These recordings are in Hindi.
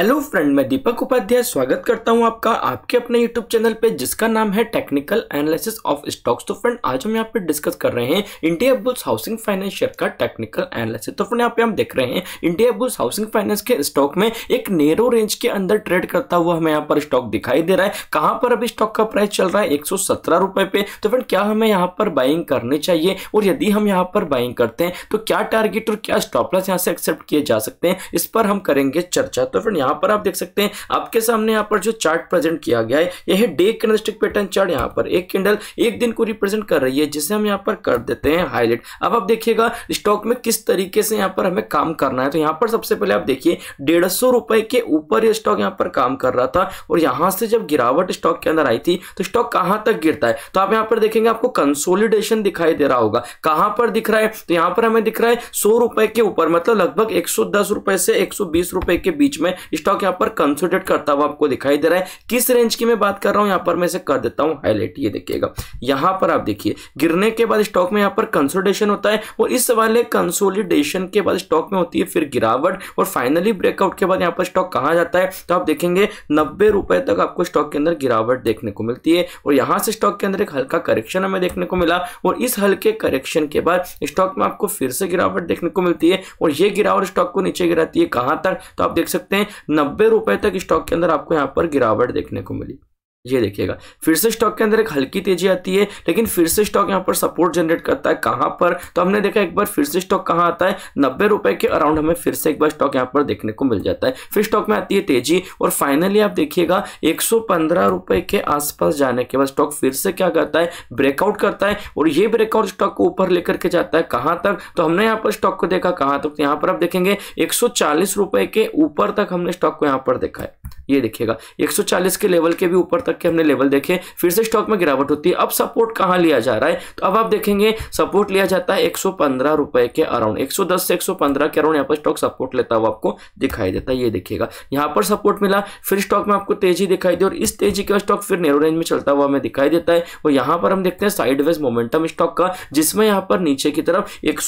हेलो फ्रेंड मैं दीपक उपाध्याय स्वागत करता हूं आपका आपके अपने यूट्यूब चैनल पे जिसका नाम है टेक्निकल एनालिसिस ऑफ स्टॉक्स तो फ्रेंड आज हम यहाँ पे डिस्कस कर रहे हैं Indiabulls Housing Finance share का टेक्निकल एनालिसिस तो फ्रेंड यहाँ पे हम देख रहे हैं इंडिया बुल्स हाउसिंग फाइनेंस के स्टॉक में एक नेरो रेंज के अंदर ट्रेड करता हुआ हमें यहाँ पर स्टॉक दिखाई दे रहा है कहाँ पर अभी स्टॉक का प्राइस चल रहा है एक रुपए पे तो फ्रेंड क्या हमें यहाँ पर बाइंग करनी चाहिए और यदि हम यहाँ पर बाइंग करते हैं तो क्या टारगेट और क्या स्टॉपलस यहाँ से एक्सेप्ट किए जा सकते हैं इस पर हम करेंगे चर्चा तो फ्रेंड यहाँ पर आप देख सकते हैं आपके सामने यहाँ पर जो चार्ट प्रेजेंट किया गया है यह डे कैंडलस्टिक पैटर्न चार्ट यहाँ पर एक कैंडल एक दिन को रिप्रेजेंट कर रही है जिसे हम यहाँ पर कर देते हैं हाईलाइट अब आप देखिएगा स्टॉक में किस तरीके से यहाँ पर हमें काम करना है तो यहाँ पर सबसे पहले आप देखिए डेढ़ रुपए के ऊपर ये स्टॉक यहाँ पर काम कर रहा था और यहाँ से जब गिरावट स्टॉक के अंदर आई थी तो स्टॉक कहाँ तक गिरता है तो आप यहाँ पर देखेंगे आपको कंसोलिडेशन दिखाई दे रहा होगा कहाँ पर दिख रहा है तो यहाँ पर हमें दिख रहा है सौ रुपए के ऊपर मतलब लगभग एक सौ दस रुपए से एक सौ बीस रुपए के बीच में स्टॉक यहाँ पर कंसोलिडेट करता हुआ आपको दिखाई दे रहा है किस रेंज की मैं बात कर रहा हूँ यहाँ पर मैं इसे कर देता हूँ हाईलाइट ये देखिएगा यहाँ पर आप देखिए गिरने के बाद स्टॉक में यहाँ पर कंसोलिडेशन होता है और इस वाले कंसोलिडेशन के बाद स्टॉक में होती है फिर गिरावट और फाइनली ब्रेकआउट के बाद यहाँ पर स्टॉक कहाँ जाता है तो आप देखेंगे नब्बे रुपए तक आपको स्टॉक के अंदर गिरावट देखने को मिलती है और यहाँ से स्टॉक के अंदर एक हल्का करेक्शन हमें देखने को मिला और इस हल्के करेक्शन के बाद स्टॉक में आपको फिर से गिरावट देखने को मिलती है और ये गिरावट स्टॉक को नीचे गिराती है कहाँ तक तो आप देख सकते हैं नब्बे रुपए तक स्टॉक के अंदर आपको यहाँ पर गिरावट देखने को मिली ये देखिएगा फिर से स्टॉक के अंदर एक हल्की तेजी आती है लेकिन फिर से स्टॉक यहाँ पर सपोर्ट जनरेट करता है कहाँ पर तो हमने देखा एक बार फिर से स्टॉक कहाँ आता है नब्बे रुपए के अराउंड हमें फिर से एक बार स्टॉक यहाँ पर देखने को मिल जाता है फिर स्टॉक में आती है तेजी और फाइनली आप देखिएगा एक रुपए के आसपास जाने के बाद स्टॉक फिर से क्या करता है ब्रेकआउट करता है और ये ब्रेकआउट स्टॉक को ऊपर लेकर के जाता है कहाँ तक तो हमने यहाँ पर स्टॉक को देखा कहाँ तक तो यहाँ पर आप देखेंगे एक रुपए के ऊपर तक हमने स्टॉक को यहाँ पर देखा है ये देखिएगा 140 के लेवल के भी ऊपर तक के हमने लेवल देखे फिर से स्टॉक में गिरावट होती है अब सपोर्ट कहाँ लिया जा रहा है तो अब आप देखेंगे सपोर्ट लिया जाता है एक रुपए के अराउंड 110 से 115 के अराउंड यहाँ पर स्टॉक सपोर्ट लेता हुआ आपको दिखाई देता है ये देखिएगा यहाँ पर सपोर्ट मिला फिर स्टॉक में आपको तेजी दिखाई दी और इस तेजी का स्टॉक फिर नेरो रेंज में चलता हुआ हमें दिखाई देता है और यहाँ पर हम देखते हैं साइडवेज मोमेंटम स्टॉक का जिसमें यहाँ पर नीचे की तरफ एक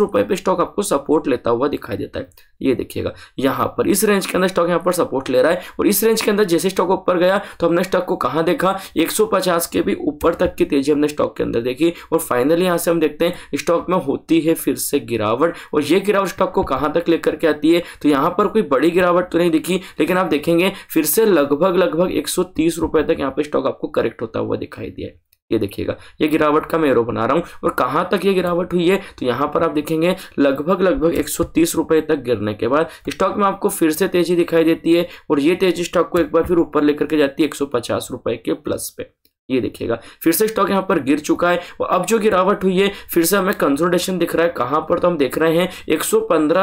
रुपए पर स्टॉक आपको सपोर्ट लेता हुआ दिखाई देता है ये देखिएगा यहाँ पर इस रेंज के अंदर स्टॉक यहाँ पर सपोर्ट ले रहा है और इस रेंज के अंदर जैसे स्टॉक ऊपर गया तो हमने स्टॉक को कहाँ देखा 150 के भी ऊपर तक की तेजी हमने स्टॉक के अंदर देखी और फाइनली यहाँ से हम देखते हैं स्टॉक में होती है फिर से गिरावट और ये गिरावट स्टॉक को कहाँ तक लेकर के आती है तो यहाँ पर कोई बड़ी गिरावट तो नहीं दिखी लेकिन आप देखेंगे फिर से लगभग लगभग एक तक यहाँ पर स्टॉक आपको करेक्ट होता हुआ दिखाई दिया ये देखिएगा ये गिरावट का मैं एरो बना रहा हूँ और कहाँ तक ये गिरावट हुई है तो यहाँ पर आप देखेंगे लगभग लगभग एक रुपए तक गिरने के बाद स्टॉक में आपको फिर से तेजी दिखाई देती है और ये तेजी स्टॉक को एक बार फिर ऊपर लेकर के जाती है एक रुपए के प्लस पे ये देखिएगा फिर से स्टॉक यहाँ पर गिर चुका है और अब जो गिरावट हुई है फिर से हमें कंसोलिडेशन दिख रहा है कहाँ पर तो हम देख रहे हैं एक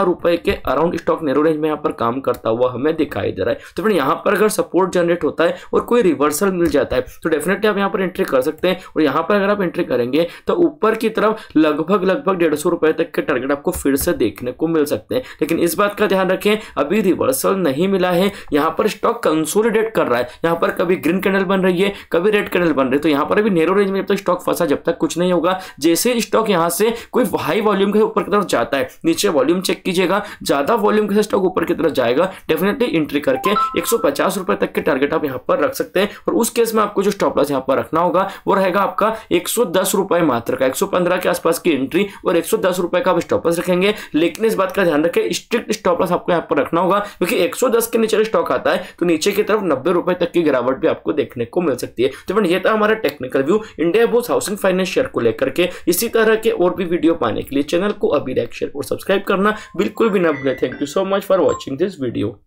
रुपए के अराउंड स्टॉक नेरो रेंज में यहाँ पर काम करता हुआ हमें दिखाई दे रहा है तो फिर यहाँ पर अगर सपोर्ट जनरेट होता है और कोई रिवर्सल मिल जाता है तो डेफिनेटली आप यहाँ पर एंट्री कर सकते हैं और यहाँ पर अगर आप एंट्री करेंगे तो ऊपर की तरफ लगभग लगभग डेढ़ सौ रुपए तक के टारगेट आपको फिर से देखने को मिल सकते हैं लेकिन इस बात का ध्यान रखें अभी रिवर्सल नहीं मिला है यहाँ पर स्टॉक कंसोलिडेट कर रहा है यहाँ पर कभी ग्रीन कैंडल बन रही है कभी रेड कैंडल बन रहे तो यहाँ पर अभी नेरो रेंज में जब तक स्टॉक फंसा जब तक कुछ नहीं होगा जैसे स्टॉक यहाँ से कोई हाई वॉल्यूम के ऊपर की तरफ जाता है नीचे वॉल्यूम चेक कीजिएगा ज़्यादा वॉल्यूम के स्टॉक ऊपर की तरफ जाएगा डेफिनेटली एंट्री करके एक तक के टारगेट आप यहाँ पर रख सकते हैं और उस केस में आपको जो स्टॉप लॉस यहाँ पर रखना होगा वो रहेगा आपका एक मात्र का एक के आसपास की एंट्री और एक रुपए का आप स्टॉप लॉस रखेंगे लेकिन इस बात का ध्यान रखें स्ट्रिक्ट स्टॉप लॉस आपको यहाँ पर रखना होगा क्योंकि एक के नीचे स्टॉक आता है तो नीचे की तरफ नब्बे रुपए तक की गिरावट भी आपको देखने को मिल सकती है तो ये था हमारा technical view Indiabulls Housing Finance share को लेकर के इसी तरह के और भी वीडियो पाने के लिए चैनल को अभी लाइक शेयर और सब्सक्राइब करना बिल्कुल भी ना भूलें thank you so much for watching this video